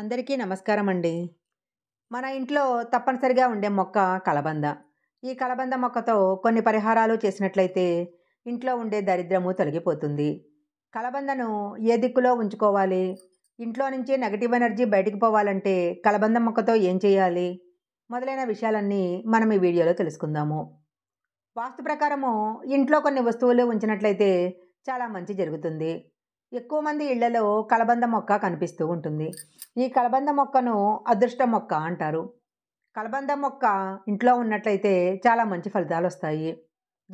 అందరికీ నమస్కారం అండి మన ఇంట్లో తప్పనిసరిగా ఉండే మొక్క కలబంద ఈ కలబంద మొక్కతో కొన్ని పరిహారాలు చేసినట్లయితే ఇంట్లో ఉండే దరిద్రము తొలగిపోతుంది కలబందను ఏ దిక్కులో ఉంచుకోవాలి ఇంట్లో నుంచి నెగటివ్ ఎనర్జీ బయటికి పోవాలంటే కలబంద మొక్కతో ఏం చేయాలి మొదలైన విషయాలన్నీ మనం ఈ వీడియోలో తెలుసుకుందాము వాస్తు ప్రకారము ఇంట్లో కొన్ని వస్తువులు ఉంచినట్లయితే చాలా మంచి జరుగుతుంది ఎక్కువ మంది ఇళ్లలో కలబంద మొక్క కనిపిస్తూ ఉంటుంది ఈ కలబంద మొక్కను అదృష్ట మొక్క అంటారు కలబంద మొక్క ఇంట్లో ఉన్నట్లయితే చాలా మంచి ఫలితాలు వస్తాయి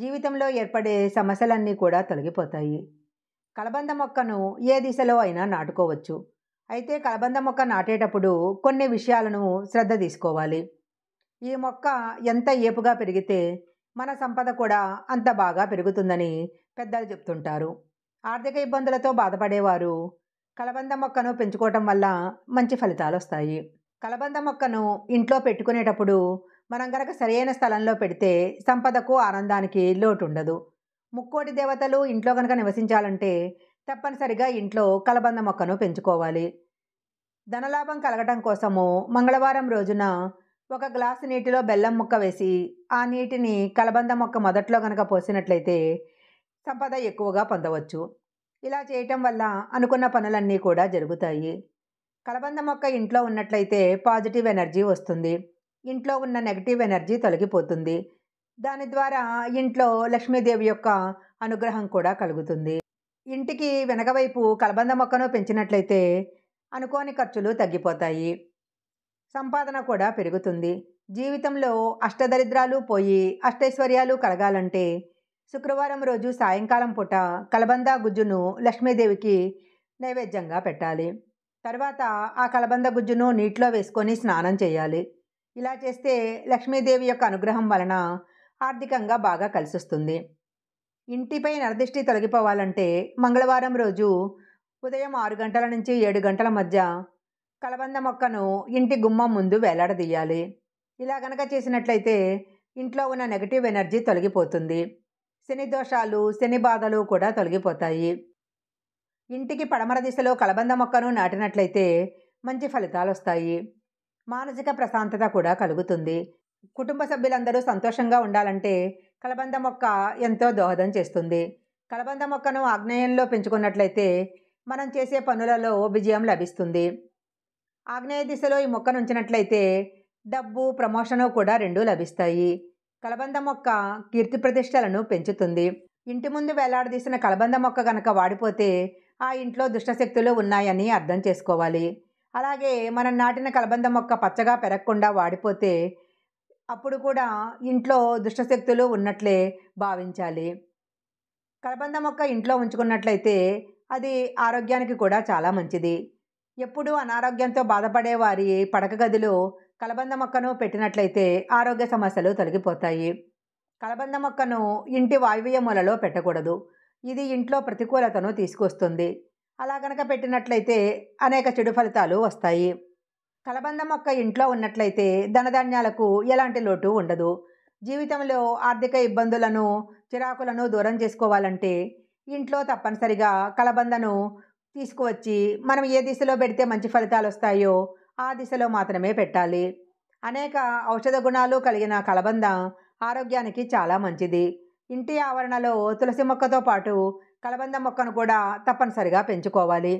జీవితంలో ఏర్పడే సమస్యలన్నీ కూడా తొలగిపోతాయి కలబంద మొక్కను ఏ దిశలో అయినా నాటుకోవచ్చు అయితే కలబంద మొక్క నాటేటప్పుడు కొన్ని విషయాలను శ్రద్ధ తీసుకోవాలి ఈ మొక్క ఎంత ఏపుగా పెరిగితే మన సంపద కూడా అంత బాగా పెరుగుతుందని పెద్దలు చెప్తుంటారు ఆర్థిక ఇబ్బందులతో బాధపడేవారు కలబంద మొక్కను పెంచుకోవటం వల్ల మంచి ఫలితాలు వస్తాయి కలబంద మొక్కను ఇంట్లో పెట్టుకునేటప్పుడు మనం గనక సరైన స్థలంలో పెడితే సంపదకు ఆనందానికి లోటు ఉండదు ముక్కోటి దేవతలు ఇంట్లో కనుక నివసించాలంటే తప్పనిసరిగా ఇంట్లో కలబంద మొక్కను పెంచుకోవాలి ధనలాభం కలగటం కోసము మంగళవారం రోజున ఒక గ్లాసు నీటిలో బెల్లం ముక్క వేసి ఆ నీటిని కలబంద మొక్క మొదట్లో కనుక పోసినట్లయితే సంపద ఎక్కువగా పొందవచ్చు ఇలా చేయటం వల్ల అనుకున్న పనులన్నీ కూడా జరుగుతాయి కలబంద మొక్క ఇంట్లో ఉన్నట్లయితే పాజిటివ్ ఎనర్జీ వస్తుంది ఇంట్లో ఉన్న నెగిటివ్ ఎనర్జీ తొలగిపోతుంది దాని ద్వారా ఇంట్లో లక్ష్మీదేవి యొక్క అనుగ్రహం కూడా కలుగుతుంది ఇంటికి వెనకవైపు కలబంద మొక్కను పెంచినట్లయితే అనుకోని ఖర్చులు తగ్గిపోతాయి సంపాదన కూడా పెరుగుతుంది జీవితంలో అష్టదరిద్రాలు పోయి అష్టైశ్వర్యాలు కలగాలంటే శుక్రవారం రోజు సాయంకాలం పూట కలబంద గుజ్జును లక్ష్మీదేవికి నైవేద్యంగా పెట్టాలి తర్వాత ఆ కలబంద గుజ్జును నీటిలో వేసుకొని స్నానం చేయాలి ఇలా చేస్తే లక్ష్మీదేవి యొక్క అనుగ్రహం వలన ఆర్థికంగా బాగా కలిసిస్తుంది ఇంటిపై నరదిష్టి తొలగిపోవాలంటే మంగళవారం రోజు ఉదయం ఆరు గంటల నుంచి ఏడు గంటల మధ్య కలబంద మొక్కను ఇంటి గుమ్మం ముందు వేలాడదీయాలి ఇలా గనక చేసినట్లయితే ఇంట్లో ఉన్న నెగటివ్ ఎనర్జీ తొలగిపోతుంది శని దోషాలు శని బాధలు కూడా తొలగిపోతాయి ఇంటికి పడమర దిశలో కలబంద మొక్కను నాటినట్లయితే మంచి ఫలితాలు వస్తాయి మానసిక ప్రశాంతత కూడా కలుగుతుంది కుటుంబ సభ్యులందరూ సంతోషంగా ఉండాలంటే కలబంద మొక్క ఎంతో దోహదం చేస్తుంది కలబంద మొక్కను ఆగ్నేయంలో పెంచుకున్నట్లయితే మనం చేసే పనులలో విజయం లభిస్తుంది ఆగ్నేయ దిశలో ఈ మొక్కను ఉంచినట్లయితే డబ్బు ప్రమోషను కూడా రెండూ లభిస్తాయి కలబంద మొక్క కీర్తి ప్రతిష్టలను పెంచుతుంది ఇంటి ముందు వేలాడదీసిన కలబంద మొక్క కనుక వాడిపోతే ఆ ఇంట్లో దుష్టశక్తులు ఉన్నాయని అర్థం చేసుకోవాలి అలాగే మనం నాటిన కలబంద మొక్క పచ్చగా పెరగకుండా వాడిపోతే అప్పుడు కూడా ఇంట్లో దుష్టశక్తులు ఉన్నట్లే భావించాలి కలబంద మొక్క ఇంట్లో ఉంచుకున్నట్లయితే అది ఆరోగ్యానికి కూడా చాలా మంచిది ఎప్పుడూ అనారోగ్యంతో బాధపడే వారి పడక గదిలో కలబంద మొక్కను పెట్టినట్లయితే ఆరోగ్య సమస్యలు తొలగిపోతాయి కలబంద మొక్కను ఇంటి వాయువ్య మూలలో పెట్టకూడదు ఇది ఇంట్లో ప్రతికూలతను తీసుకొస్తుంది అలా గనక పెట్టినట్లయితే అనేక చెడు ఫలితాలు వస్తాయి కలబంద మొక్క ఇంట్లో ఉన్నట్లయితే ధనధాన్యాలకు ఎలాంటి లోటు ఉండదు జీవితంలో ఆర్థిక ఇబ్బందులను చిరాకులను దూరం చేసుకోవాలంటే ఇంట్లో తప్పనిసరిగా కలబందను తీసుకువచ్చి మనం ఏ దిశలో పెడితే మంచి ఫలితాలు వస్తాయో ఆ దిశలో మాత్రమే పెట్టాలి అనేక ఔషధ గుణాలు కలిగిన కలబంద ఆరోగ్యానికి చాలా మంచిది ఇంటి ఆవరణలో తులసి మొక్కతో పాటు కలబంద మొక్కను కూడా తప్పనిసరిగా పెంచుకోవాలి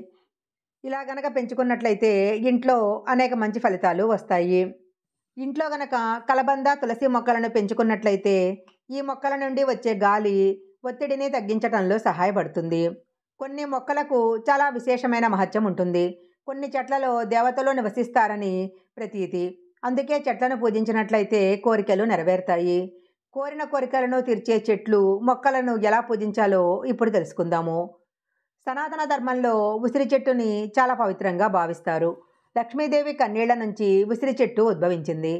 ఇలా గనక పెంచుకున్నట్లయితే ఇంట్లో అనేక మంచి ఫలితాలు వస్తాయి ఇంట్లో గనక కలబంద తులసి మొక్కలను పెంచుకున్నట్లయితే ఈ మొక్కల నుండి వచ్చే గాలి ఒత్తిడిని తగ్గించడంలో సహాయపడుతుంది కొన్ని మొక్కలకు చాలా విశేషమైన మహత్యం ఉంటుంది కొన్ని చెట్లలో దేవతలు నివసిస్తారని ప్రతీతి అందుకే చెట్లను పూజించినట్లయితే కోరికలు నెరవేరుతాయి కోరిన కోరికలను తీర్చే చెట్లు మొక్కలను ఎలా పూజించాలో ఇప్పుడు తెలుసుకుందాము సనాతన ధర్మంలో ఉసిరి చెట్టుని చాలా పవిత్రంగా భావిస్తారు లక్ష్మీదేవి కన్నీళ్ల నుంచి ఉసిరి చెట్టు ఉద్భవించింది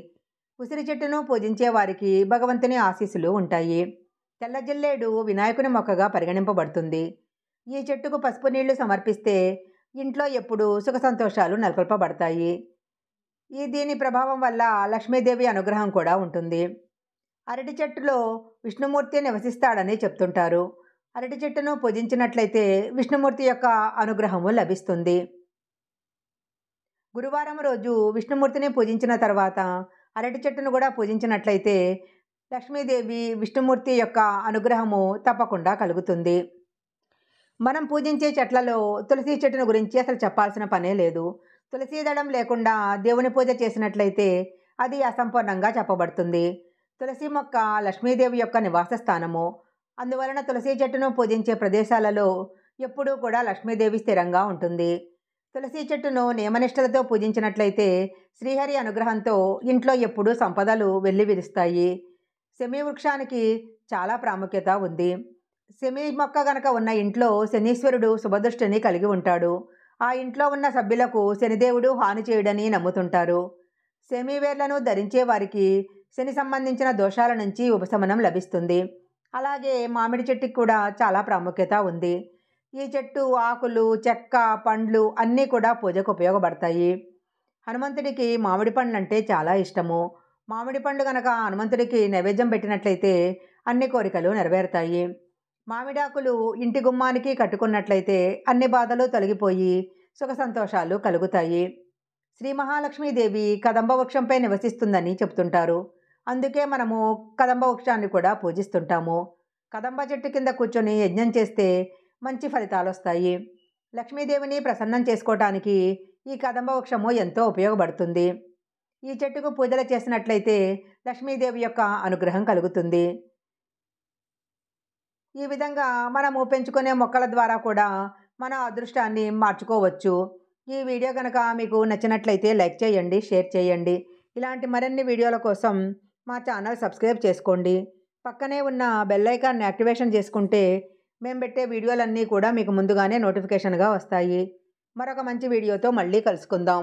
ఉసిరి చెట్టును పూజించే వారికి భగవంతుని ఆశీస్సులు ఉంటాయి తెల్ల జిల్లేడు వినాయకుని మొక్కగా పరిగణింపబడుతుంది ఈ చెట్టుకు పసుపు నీళ్లు సమర్పిస్తే ఇంట్లో ఎప్పుడు సుఖ సంతోషాలు నెలకొల్పబడతాయి ఈ దీని ప్రభావం వల్ల లక్ష్మీదేవి అనుగ్రహం కూడా ఉంటుంది అరటి చెట్టులో విష్ణుమూర్తి నివసిస్తాడని చెప్తుంటారు అరటి చెట్టును పూజించినట్లయితే విష్ణుమూర్తి యొక్క అనుగ్రహము లభిస్తుంది గురువారం రోజు విష్ణుమూర్తిని పూజించిన తర్వాత అరటి చెట్టును కూడా పూజించినట్లయితే లక్ష్మీదేవి విష్ణుమూర్తి యొక్క అనుగ్రహము తప్పకుండా కలుగుతుంది మనం పూజించే చెట్లలో తులసి చెట్టును గురించి అసలు చెప్పాల్సిన పనే లేదు తులసి దళం లేకుండా దేవుని పూజ చేసినట్లయితే అది అసంపూర్ణంగా చెప్పబడుతుంది తులసి మొక్క లక్ష్మీదేవి యొక్క నివాస స్థానము అందువలన తులసి చెట్టును పూజించే ప్రదేశాలలో ఎప్పుడూ కూడా లక్ష్మీదేవి స్థిరంగా ఉంటుంది తులసి చెట్టును నియమనిష్టలతో పూజించినట్లయితే శ్రీహరి అనుగ్రహంతో ఇంట్లో ఎప్పుడూ సంపదలు వెళ్ళి విరుస్తాయి శమీ వృక్షానికి చాలా ప్రాముఖ్యత ఉంది శమి మొక్క గనక ఉన్న ఇంట్లో శనీశ్వరుడు శుభదృష్టిని కలిగి ఉంటాడు ఆ ఇంట్లో ఉన్న సభ్యులకు శనిదేవుడు హాని చేయడని నమ్ముతుంటారు శమి వేర్లను ధరించే వారికి శని సంబంధించిన దోషాల నుంచి ఉపశమనం లభిస్తుంది అలాగే మామిడి చెట్టుకి కూడా చాలా ప్రాముఖ్యత ఉంది ఈ చెట్టు ఆకులు చెక్క పండ్లు అన్నీ కూడా పూజకు ఉపయోగపడతాయి హనుమంతుడికి మామిడి పండ్లు అంటే చాలా ఇష్టము మామిడి పండు కనుక హనుమంతుడికి నైవేద్యం పెట్టినట్లయితే అన్ని కోరికలు నెరవేరుతాయి మామిడాకులు ఇంటి గుమ్మానికి కట్టుకున్నట్లయితే అన్ని బాధలు తొలగిపోయి సుఖ సంతోషాలు కలుగుతాయి శ్రీ మహాలక్ష్మీదేవి కదంబ వృక్షంపై నివసిస్తుందని చెప్తుంటారు అందుకే మనము కదంబ వృక్షాన్ని కూడా పూజిస్తుంటాము కదంబ చెట్టు కింద కూర్చొని యజ్ఞం చేస్తే మంచి ఫలితాలు వస్తాయి లక్ష్మీదేవిని ప్రసన్నం చేసుకోవటానికి ఈ కదంబ వృక్షము ఎంతో ఉపయోగపడుతుంది ఈ చెట్టుకు పూజలు చేసినట్లయితే లక్ష్మీదేవి యొక్క అనుగ్రహం కలుగుతుంది ఈ విధంగా మనము పెంచుకునే మొక్కల ద్వారా కూడా మన అదృష్టాన్ని మార్చుకోవచ్చు ఈ వీడియో కనుక మీకు నచ్చినట్లయితే లైక్ చేయండి షేర్ చేయండి ఇలాంటి మరిన్ని వీడియోల కోసం మా ఛానల్ సబ్స్క్రైబ్ చేసుకోండి పక్కనే ఉన్న బెల్లైకాన్ని యాక్టివేషన్ చేసుకుంటే మేము పెట్టే వీడియోలన్నీ కూడా మీకు ముందుగానే నోటిఫికేషన్గా వస్తాయి మరొక మంచి వీడియోతో మళ్ళీ కలుసుకుందాం